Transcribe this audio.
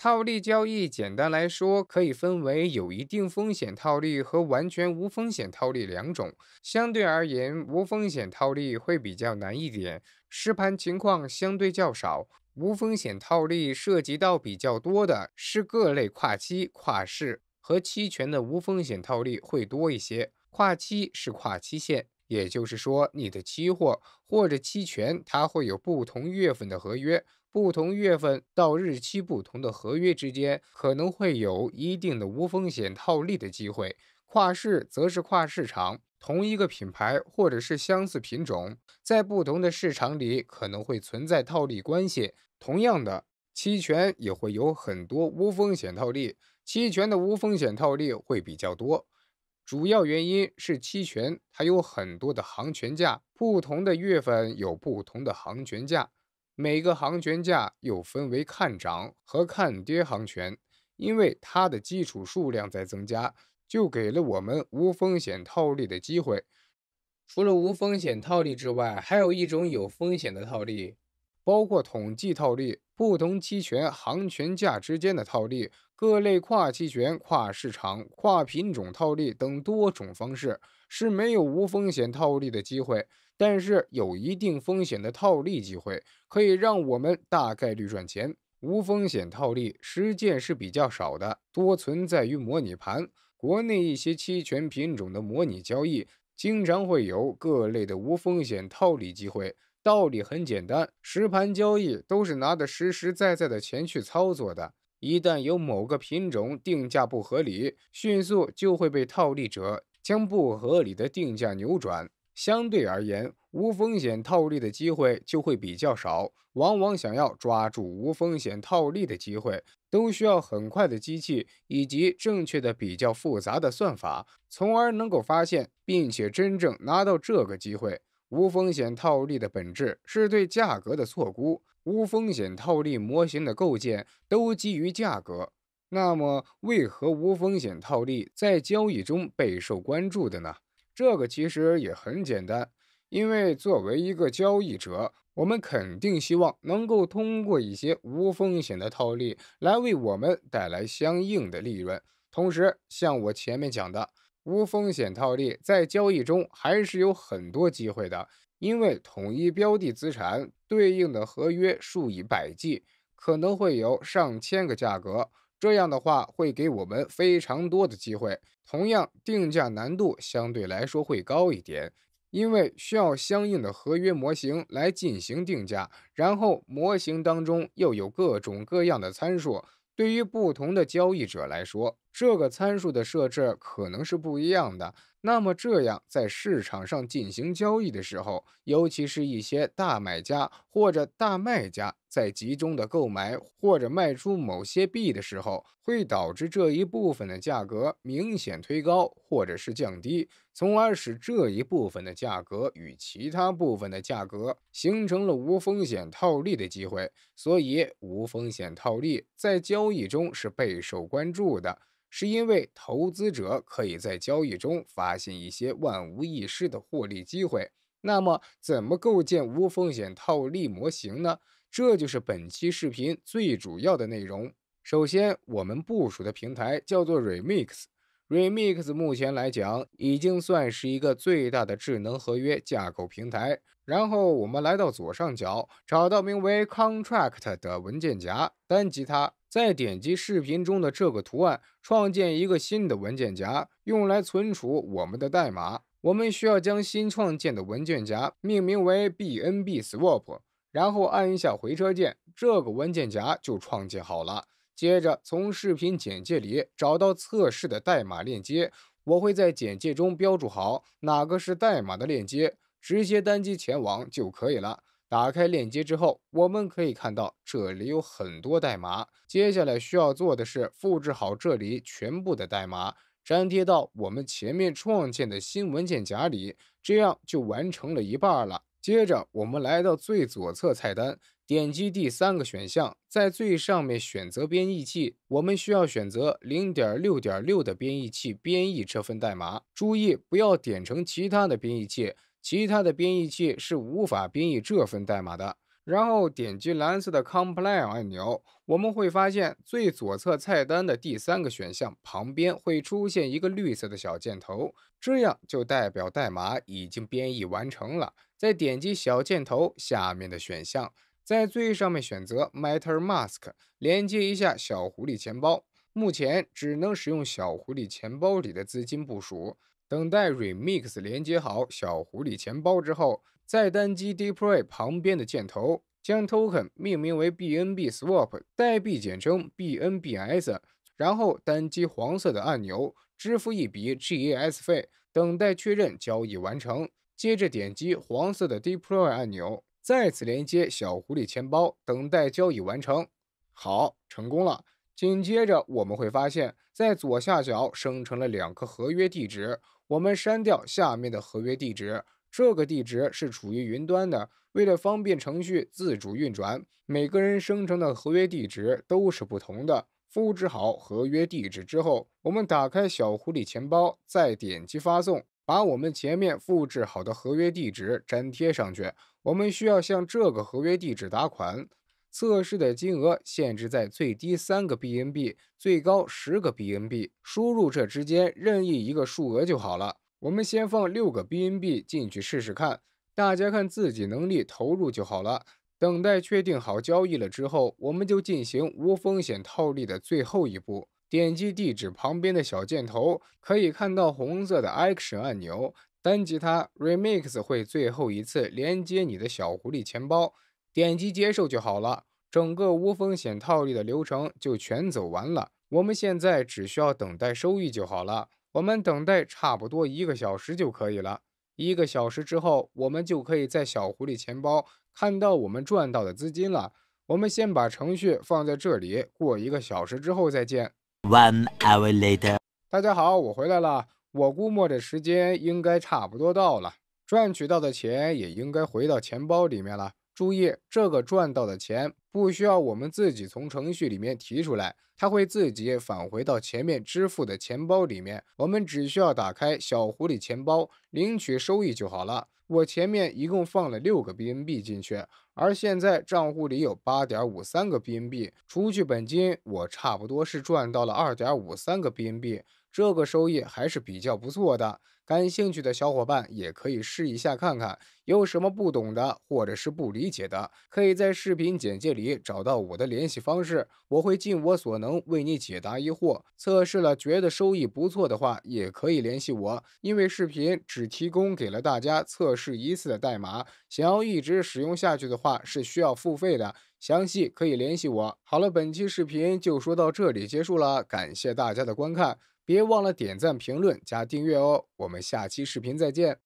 套利交易简单来说，可以分为有一定风险套利和完全无风险套利两种。相对而言，无风险套利会比较难一点，实盘情况相对较少。无风险套利涉及到比较多的是各类跨期、跨市和期权的无风险套利会多一些。跨期是跨期限，也就是说，你的期货或者期权它会有不同月份的合约。不同月份到日期不同的合约之间，可能会有一定的无风险套利的机会。跨市则是跨市场，同一个品牌或者是相似品种，在不同的市场里可能会存在套利关系。同样的期权也会有很多无风险套利，期权的无风险套利会比较多，主要原因是期权它有很多的行权价，不同的月份有不同的行权价。每个行权价又分为看涨和看跌行权，因为它的基础数量在增加，就给了我们无风险套利的机会。除了无风险套利之外，还有一种有风险的套利。包括统计套利、不同期权行权价之间的套利、各类跨期权、跨市场、跨品种套利等多种方式，是没有无风险套利的机会，但是有一定风险的套利机会可以让我们大概率赚钱。无风险套利实践是比较少的，多存在于模拟盘。国内一些期权品种的模拟交易，经常会有各类的无风险套利机会。道理很简单，实盘交易都是拿的实实在在的钱去操作的。一旦有某个品种定价不合理，迅速就会被套利者将不合理的定价扭转。相对而言，无风险套利的机会就会比较少。往往想要抓住无风险套利的机会，都需要很快的机器以及正确的、比较复杂的算法，从而能够发现并且真正拿到这个机会。无风险套利的本质是对价格的错估。无风险套利模型的构建都基于价格，那么为何无风险套利在交易中备受关注的呢？这个其实也很简单，因为作为一个交易者，我们肯定希望能够通过一些无风险的套利来为我们带来相应的利润。同时，像我前面讲的。无风险套利在交易中还是有很多机会的，因为统一标的资产对应的合约数以百计，可能会有上千个价格。这样的话会给我们非常多的机会，同样定价难度相对来说会高一点，因为需要相应的合约模型来进行定价，然后模型当中又有各种各样的参数，对于不同的交易者来说。这个参数的设置可能是不一样的。那么这样在市场上进行交易的时候，尤其是一些大买家或者大卖家。在集中的购买或者卖出某些币的时候，会导致这一部分的价格明显推高，或者是降低，从而使这一部分的价格与其他部分的价格形成了无风险套利的机会。所以，无风险套利在交易中是备受关注的，是因为投资者可以在交易中发现一些万无一失的获利机会。那么，怎么构建无风险套利模型呢？这就是本期视频最主要的内容。首先，我们部署的平台叫做 Remix。Remix 目前来讲，已经算是一个最大的智能合约架构平台。然后，我们来到左上角，找到名为 Contract 的文件夹，单击它，再点击视频中的这个图案，创建一个新的文件夹，用来存储我们的代码。我们需要将新创建的文件夹命名为 BNB Swap。然后按一下回车键，这个文件夹就创建好了。接着从视频简介里找到测试的代码链接，我会在简介中标注好哪个是代码的链接，直接单击前往就可以了。打开链接之后，我们可以看到这里有很多代码。接下来需要做的是复制好这里全部的代码，粘贴到我们前面创建的新文件夹里，这样就完成了一半了。接着，我们来到最左侧菜单，点击第三个选项，在最上面选择编译器。我们需要选择零点六点六的编译器编译这份代码，注意不要点成其他的编译器，其他的编译器是无法编译这份代码的。然后点击蓝色的 c o m p l e 按钮，我们会发现最左侧菜单的第三个选项旁边会出现一个绿色的小箭头，这样就代表代码已经编译完成了。再点击小箭头下面的选项，在最上面选择 Matter Mask，连接一下小狐狸钱包。目前只能使用小狐狸钱包里的资金部署。等待 Remix 连接好小狐狸钱包之后，再单击 Deploy 旁边的箭头，将 Token 命名为 bnb swap，代币简称 bnb s，然后单击黄色的按钮，支付一笔 gas 费，等待确认交易完成。接着点击黄色的 Deploy 按钮，再次连接小狐狸钱包，等待交易完成。好，成功了。紧接着，我们会发现，在左下角生成了两个合约地址。我们删掉下面的合约地址，这个地址是处于云端的。为了方便程序自主运转，每个人生成的合约地址都是不同的。复制好合约地址之后，我们打开小狐狸钱包，再点击发送，把我们前面复制好的合约地址粘贴上去。我们需要向这个合约地址打款。测试的金额限制在最低三个 BNB，最高十个 BNB，输入这之间任意一个数额就好了。我们先放六个 BNB 进去试试看，大家看自己能力投入就好了。等待确定好交易了之后，我们就进行无风险套利的最后一步。点击地址旁边的小箭头，可以看到红色的 Action 按钮，单击它，Remix 会最后一次连接你的小狐狸钱包。点击接受就好了，整个无风险套利的流程就全走完了。我们现在只需要等待收益就好了。我们等待差不多一个小时就可以了。一个小时之后，我们就可以在小狐狸钱包看到我们赚到的资金了。我们先把程序放在这里，过一个小时之后再见。One hour later，大家好，我回来了。我估摸着时间应该差不多到了，赚取到的钱也应该回到钱包里面了。注意，这个赚到的钱不需要我们自己从程序里面提出来，它会自己返回到前面支付的钱包里面。我们只需要打开小狐狸钱包领取收益就好了。我前面一共放了六个 BNB 进去，而现在账户里有八点五三个 BNB，除去本金，我差不多是赚到了二点五三个 BNB。这个收益还是比较不错的。感兴趣的小伙伴也可以试一下看看，有什么不懂的或者是不理解的，可以在视频简介里找到我的联系方式，我会尽我所能为你解答疑惑。测试了觉得收益不错的话，也可以联系我，因为视频只提供给了大家测试一次的代码，想要一直使用下去的话是需要付费的，详细可以联系我。好了，本期视频就说到这里结束了，感谢大家的观看。别忘了点赞、评论、加订阅哦！我们下期视频再见。